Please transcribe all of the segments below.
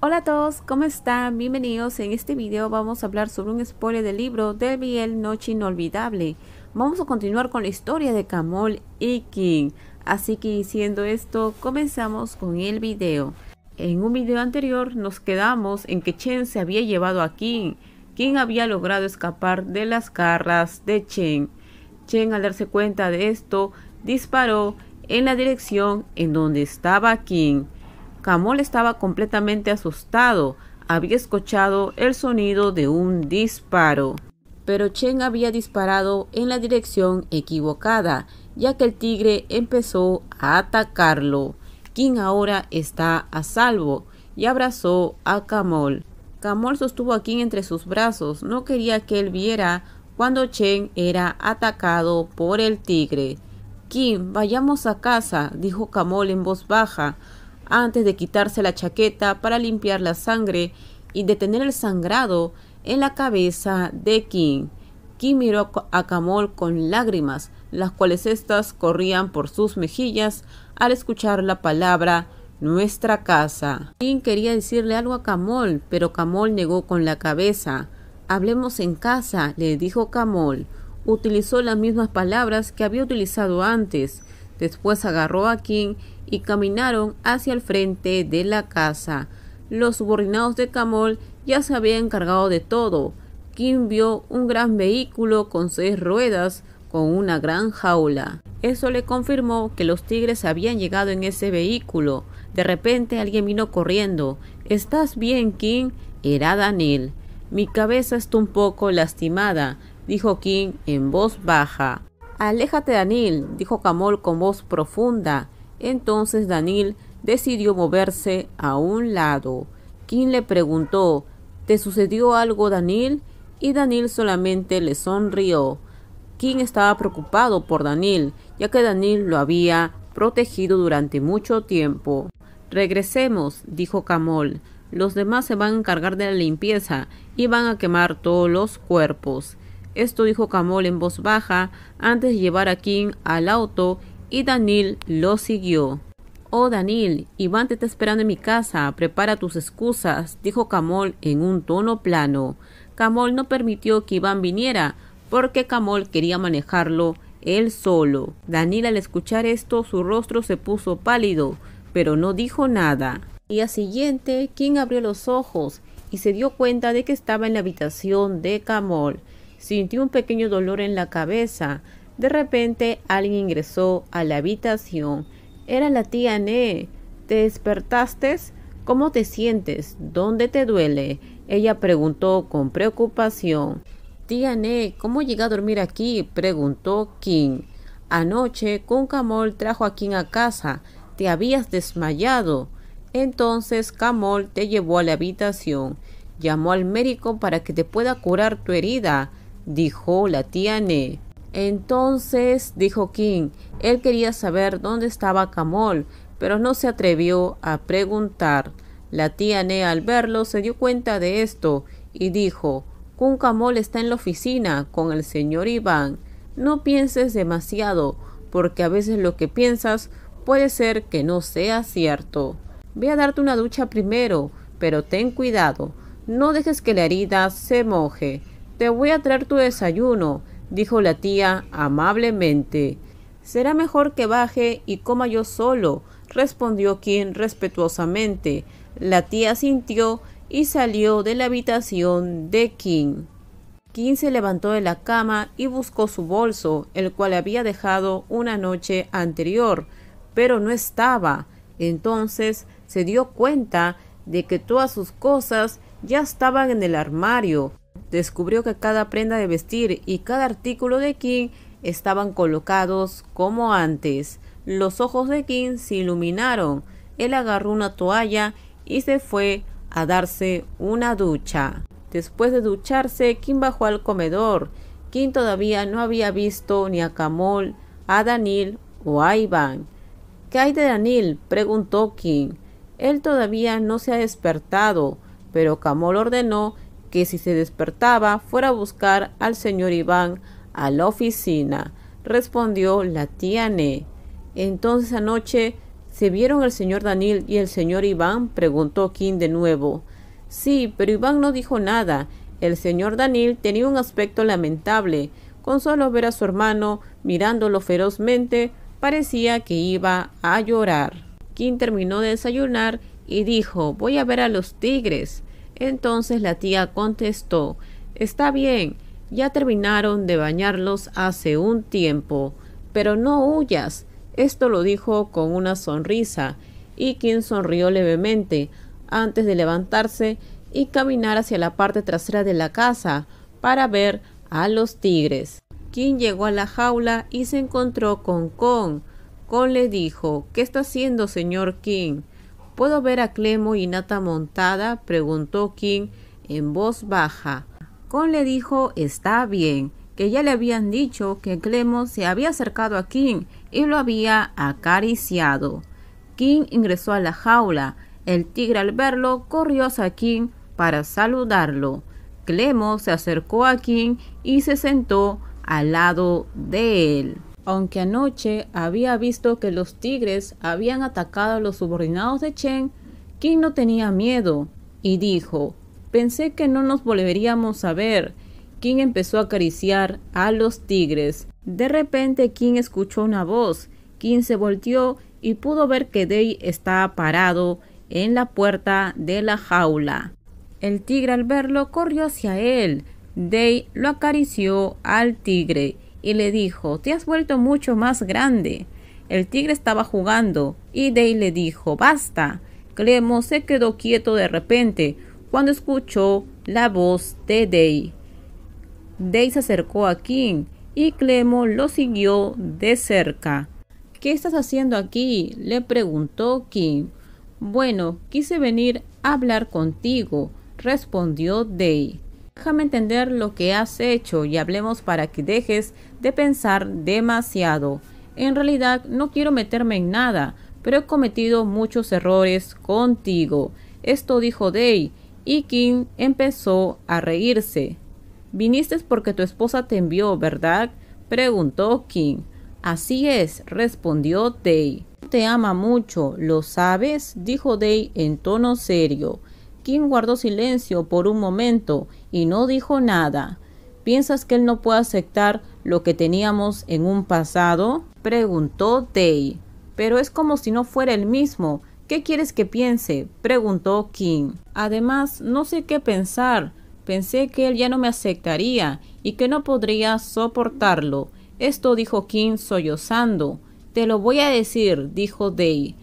Hola a todos, ¿cómo están? Bienvenidos. En este video vamos a hablar sobre un spoiler del libro de Biel Noche Inolvidable. Vamos a continuar con la historia de Camol y King. Así que diciendo esto, comenzamos con el video. En un video anterior nos quedamos en que Chen se había llevado a King, quien había logrado escapar de las carras de Chen. Chen al darse cuenta de esto, disparó en la dirección en donde estaba King. Camol estaba completamente asustado. Había escuchado el sonido de un disparo. Pero Chen había disparado en la dirección equivocada, ya que el tigre empezó a atacarlo. King ahora está a salvo y abrazó a Camol. Camol sostuvo a King entre sus brazos. No quería que él viera cuando Chen era atacado por el tigre. Kim, vayamos a casa, dijo Camol en voz baja antes de quitarse la chaqueta para limpiar la sangre y detener el sangrado en la cabeza de King. Kim miró a Camol con lágrimas, las cuales éstas corrían por sus mejillas al escuchar la palabra nuestra casa. King quería decirle algo a Camol, pero Camol negó con la cabeza. Hablemos en casa, le dijo Camol. Utilizó las mismas palabras que había utilizado antes. Después agarró a King y caminaron hacia el frente de la casa. Los subordinados de Camol ya se habían encargado de todo. Kim vio un gran vehículo con seis ruedas, con una gran jaula. Eso le confirmó que los tigres habían llegado en ese vehículo. De repente alguien vino corriendo. ¿Estás bien, King? Era Daniel. Mi cabeza está un poco lastimada, dijo King en voz baja. Aléjate, Daniel, dijo Camol con voz profunda. Entonces Daniel decidió moverse a un lado. King le preguntó, ¿te sucedió algo Daniel? Y Daniel solamente le sonrió. King estaba preocupado por Daniel, ya que Daniel lo había protegido durante mucho tiempo. Regresemos, dijo Camol. Los demás se van a encargar de la limpieza y van a quemar todos los cuerpos. Esto dijo Camol en voz baja antes de llevar a King al auto y Daniel lo siguió. Oh Daniel, Iván te está esperando en mi casa, prepara tus excusas, dijo Camol en un tono plano. Camol no permitió que Iván viniera, porque Camol quería manejarlo él solo. Daniel al escuchar esto su rostro se puso pálido, pero no dijo nada. Y Día siguiente, King abrió los ojos y se dio cuenta de que estaba en la habitación de Camol. Sintió un pequeño dolor en la cabeza, de repente alguien ingresó a la habitación. Era la tía Ne. ¿Te despertaste? ¿Cómo te sientes? ¿Dónde te duele? Ella preguntó con preocupación. Tía Ne, ¿cómo llega a dormir aquí? preguntó King. Anoche Camol trajo a King a casa. Te habías desmayado. Entonces Camol te llevó a la habitación. Llamó al médico para que te pueda curar tu herida, dijo la tía Ne. Entonces, dijo King, él quería saber dónde estaba Camol, pero no se atrevió a preguntar. La tía Nea al verlo se dio cuenta de esto y dijo, Kun Camol está en la oficina con el señor Iván. No pienses demasiado, porque a veces lo que piensas puede ser que no sea cierto. Ve a darte una ducha primero, pero ten cuidado, no dejes que la herida se moje. Te voy a traer tu desayuno dijo la tía amablemente. Será mejor que baje y coma yo solo, respondió Kim respetuosamente. La tía sintió y salió de la habitación de Kim. Kim se levantó de la cama y buscó su bolso, el cual había dejado una noche anterior, pero no estaba. Entonces se dio cuenta de que todas sus cosas ya estaban en el armario, descubrió que cada prenda de vestir y cada artículo de King estaban colocados como antes. Los ojos de King se iluminaron. Él agarró una toalla y se fue a darse una ducha. Después de ducharse, Kim bajó al comedor. Kim todavía no había visto ni a Camol, a Daniel o a Iván. ¿Qué hay de Daniel? preguntó Kim. Él todavía no se ha despertado, pero Camol ordenó que si se despertaba fuera a buscar al señor Iván a la oficina, respondió la tía Ne. Entonces anoche se vieron el señor Daniel y el señor Iván, preguntó Kim de nuevo. Sí, pero Iván no dijo nada. El señor Daniel tenía un aspecto lamentable. Con solo ver a su hermano mirándolo ferozmente, parecía que iba a llorar. Kim terminó de desayunar y dijo, voy a ver a los tigres. Entonces la tía contestó, Está bien, ya terminaron de bañarlos hace un tiempo, pero no huyas. Esto lo dijo con una sonrisa, y King sonrió levemente antes de levantarse y caminar hacia la parte trasera de la casa para ver a los tigres. King llegó a la jaula y se encontró con Kong. Kong le dijo, ¿Qué está haciendo, señor King? ¿Puedo ver a Clemo y Nata montada? preguntó King en voz baja. Con le dijo está bien, que ya le habían dicho que Clemo se había acercado a King y lo había acariciado. King ingresó a la jaula. El tigre al verlo corrió hacia King para saludarlo. Clemo se acercó a King y se sentó al lado de él. Aunque anoche había visto que los tigres habían atacado a los subordinados de Chen, King no tenía miedo y dijo, pensé que no nos volveríamos a ver. King empezó a acariciar a los tigres. De repente King escuchó una voz. King se volteó y pudo ver que Day estaba parado en la puerta de la jaula. El tigre al verlo corrió hacia él. Day lo acarició al tigre y le dijo, te has vuelto mucho más grande. El tigre estaba jugando y Day le dijo, basta. Clemo se quedó quieto de repente cuando escuchó la voz de Day. Day se acercó a King y Clemo lo siguió de cerca. ¿Qué estás haciendo aquí? le preguntó King. Bueno, quise venir a hablar contigo, respondió Day. Déjame entender lo que has hecho y hablemos para que dejes de pensar demasiado. En realidad no quiero meterme en nada, pero he cometido muchos errores contigo. Esto dijo Day, y King empezó a reírse. Viniste porque tu esposa te envió, ¿verdad? preguntó King. Así es, respondió Day. Te ama mucho, ¿lo sabes? dijo Day en tono serio. Kim guardó silencio por un momento y no dijo nada. ¿Piensas que él no puede aceptar lo que teníamos en un pasado? Preguntó Day. Pero es como si no fuera el mismo. ¿Qué quieres que piense? Preguntó King. Además, no sé qué pensar. Pensé que él ya no me aceptaría y que no podría soportarlo. Esto dijo Kim sollozando. Te lo voy a decir, dijo Day.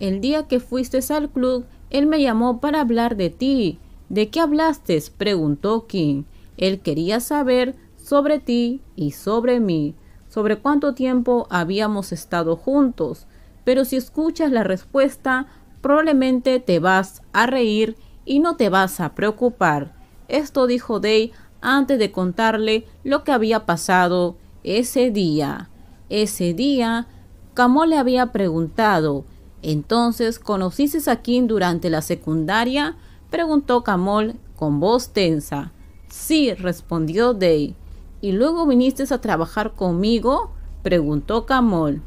El día que fuiste al club él me llamó para hablar de ti. ¿De qué hablaste? preguntó King. Él quería saber sobre ti y sobre mí, sobre cuánto tiempo habíamos estado juntos. Pero si escuchas la respuesta, probablemente te vas a reír y no te vas a preocupar. Esto dijo Day antes de contarle lo que había pasado ese día. Ese día, Camo le había preguntado entonces, ¿conociste a Kim durante la secundaria? preguntó Camol con voz tensa. Sí, respondió Day. ¿Y luego viniste a trabajar conmigo? preguntó Camol.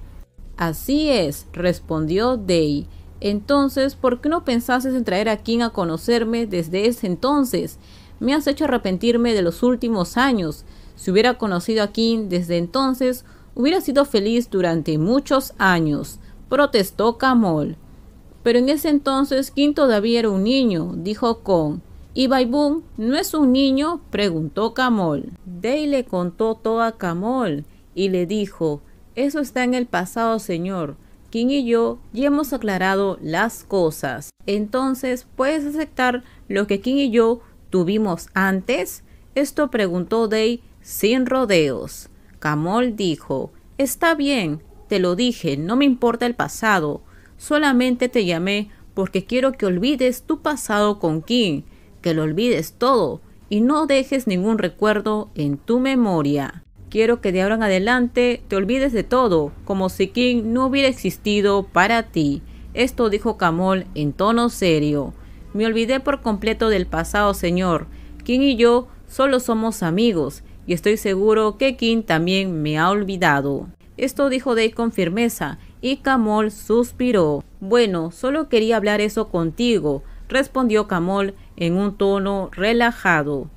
Así es, respondió Day. Entonces, ¿por qué no pensaste en traer a Kim a conocerme desde ese entonces? Me has hecho arrepentirme de los últimos años. Si hubiera conocido a Kim desde entonces, hubiera sido feliz durante muchos años protestó Camol. Pero en ese entonces Kim todavía era un niño, dijo Kong. ¿Y Baibun no es un niño? preguntó Camol. Day le contó todo a Camol y le dijo, eso está en el pasado, señor. King y yo ya hemos aclarado las cosas. Entonces, ¿puedes aceptar lo que King y yo tuvimos antes? Esto preguntó Day sin rodeos. Camol dijo, está bien, te lo dije, no me importa el pasado. Solamente te llamé porque quiero que olvides tu pasado con Kim, que lo olvides todo y no dejes ningún recuerdo en tu memoria. Quiero que de ahora en adelante te olvides de todo, como si Kim no hubiera existido para ti. Esto dijo Camol en tono serio. Me olvidé por completo del pasado, señor. Kim y yo solo somos amigos y estoy seguro que Kim también me ha olvidado. Esto dijo Day con firmeza y Camol suspiró. Bueno, solo quería hablar eso contigo, respondió Camol en un tono relajado.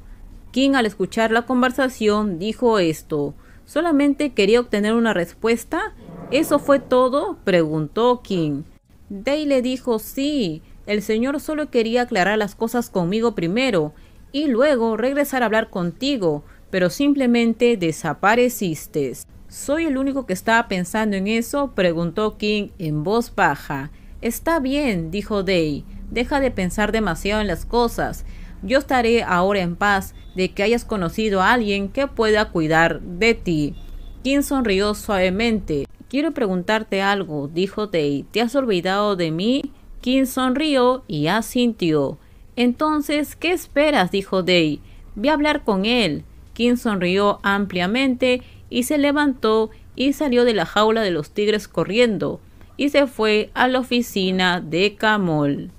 King al escuchar la conversación dijo esto. ¿Solamente quería obtener una respuesta? ¿Eso fue todo? preguntó King. Day le dijo sí. El señor solo quería aclarar las cosas conmigo primero y luego regresar a hablar contigo, pero simplemente desapareciste. ¿Soy el único que estaba pensando en eso? preguntó King en voz baja. Está bien, dijo Day. Deja de pensar demasiado en las cosas. Yo estaré ahora en paz de que hayas conocido a alguien que pueda cuidar de ti. King sonrió suavemente. Quiero preguntarte algo, dijo Day. ¿Te has olvidado de mí? King sonrió y asintió. Entonces, ¿qué esperas? dijo Day. Ve a hablar con él. King sonrió ampliamente y se levantó y salió de la jaula de los tigres corriendo y se fue a la oficina de Camol.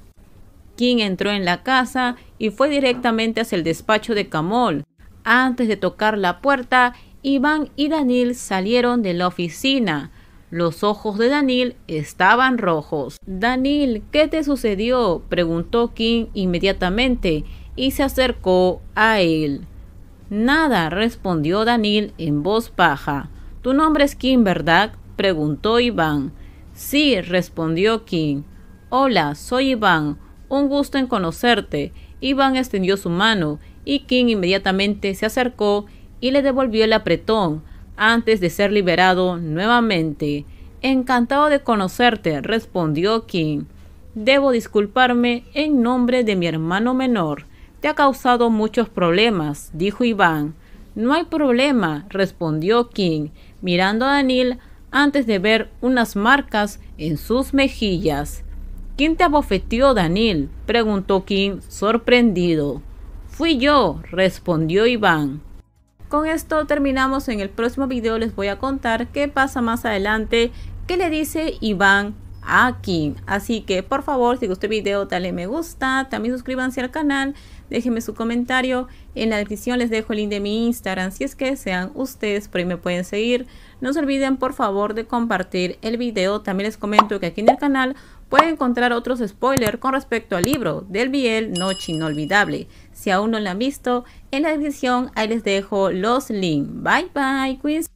King entró en la casa y fue directamente hacia el despacho de Camol. Antes de tocar la puerta, Iván y Daniel salieron de la oficina. Los ojos de Daniel estaban rojos. Daniel, ¿qué te sucedió? preguntó King inmediatamente y se acercó a él. Nada, respondió Daniel en voz baja. ¿Tu nombre es Kim, verdad? preguntó Iván. Sí, respondió Kim. Hola, soy Iván. Un gusto en conocerte. Iván extendió su mano y Kim inmediatamente se acercó y le devolvió el apretón antes de ser liberado nuevamente. Encantado de conocerte, respondió Kim. Debo disculparme en nombre de mi hermano menor. Te ha causado muchos problemas, dijo Iván. No hay problema, respondió King, mirando a Daniel antes de ver unas marcas en sus mejillas. ¿Quién te abofeteó, Daniel? preguntó King, sorprendido. Fui yo, respondió Iván. Con esto terminamos. En el próximo video les voy a contar qué pasa más adelante, qué le dice Iván a King. Así que por favor, si gustó el video, dale me gusta, también suscríbanse al canal Déjenme su comentario. En la descripción les dejo el link de mi Instagram si es que sean ustedes, por ahí me pueden seguir. No se olviden por favor de compartir el video. También les comento que aquí en el canal pueden encontrar otros spoilers con respecto al libro del Biel Noche Inolvidable. Si aún no lo han visto, en la descripción ahí les dejo los links. Bye bye, Queens.